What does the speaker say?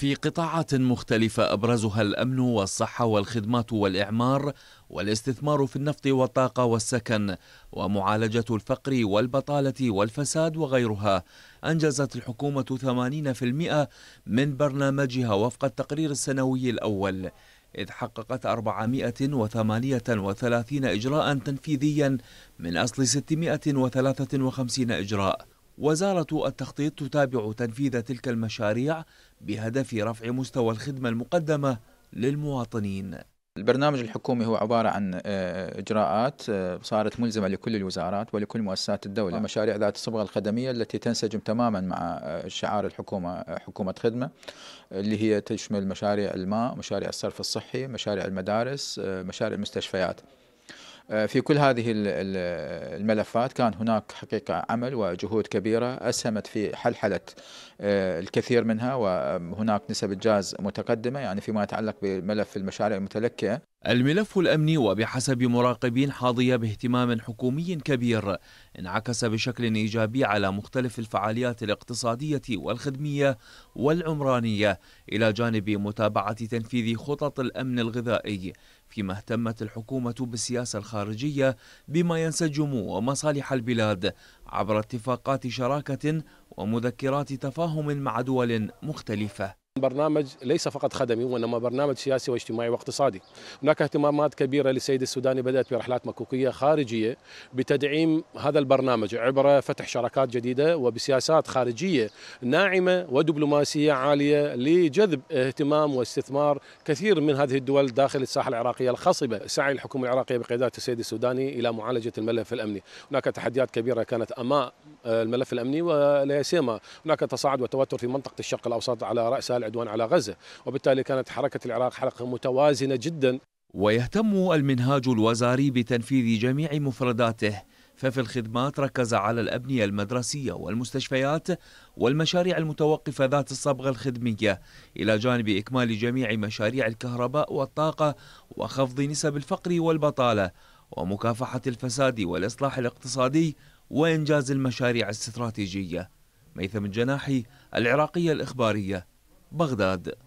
في قطاعات مختلفة أبرزها الأمن والصحة والخدمات والإعمار والاستثمار في النفط والطاقة والسكن ومعالجة الفقر والبطالة والفساد وغيرها أنجزت الحكومة 80% من برنامجها وفق التقرير السنوي الأول إذ حققت 438 إجراء تنفيذيا من أصل 653 إجراء وزارة التخطيط تتابع تنفيذ تلك المشاريع بهدف رفع مستوى الخدمة المقدمة للمواطنين البرنامج الحكومي هو عبارة عن آه، إجراءات آه، صارت ملزمة لكل الوزارات ولكل مؤسسات الدولة آه. مشاريع ذات الصبغة الخدمية التي تنسجم تماما مع شعار الحكومة حكومة خدمة اللي هي تشمل مشاريع الماء مشاريع الصرف الصحي مشاريع المدارس مشاريع المستشفيات آه، في كل هذه الملفات كان هناك حقيقة عمل وجهود كبيرة أسهمت في حلحلة آه، الكثير منها وهناك نسب إنجاز متقدمة يعني فيما يتعلق بملف المشاريع المتلكئة الملف الأمني وبحسب مراقبين حاضية باهتمام حكومي كبير انعكس بشكل إيجابي على مختلف الفعاليات الاقتصادية والخدمية والعمرانية إلى جانب متابعة تنفيذ خطط الأمن الغذائي فيما اهتمت الحكومة بالسياسة الخارجية بما ينسجم ومصالح البلاد عبر اتفاقات شراكة ومذكرات تفاهم مع دول مختلفة برنامج ليس فقط خدمي وإنما برنامج سياسي واجتماعي واقتصادي هناك اهتمامات كبيرة للسيد السوداني بدأت برحلات مكوكية خارجية بتدعيم هذا البرنامج عبر فتح شراكات جديدة وبسياسات خارجية ناعمة ودبلوماسية عالية لجذب اهتمام واستثمار كثير من هذه الدول داخل الساحة العراقية الخصبة سعي الحكومة العراقية بقياده السيد السوداني إلى معالجة الملف الأمني هناك تحديات كبيرة كانت أمام الملف الأمني ولا سيما هناك تصاعد وتوتر في منطقة الشرق الأوسط على رأسها العدوان على غزة وبالتالي كانت حركة العراق حركة متوازنة جدا ويهتم المنهاج الوزاري بتنفيذ جميع مفرداته ففي الخدمات ركز على الأبنية المدرسية والمستشفيات والمشاريع المتوقفة ذات الصبغة الخدمية إلى جانب إكمال جميع مشاريع الكهرباء والطاقة وخفض نسب الفقر والبطالة ومكافحة الفساد والإصلاح الاقتصادي وإنجاز المشاريع الاستراتيجية ميثم الجناحي العراقية الإخبارية بغداد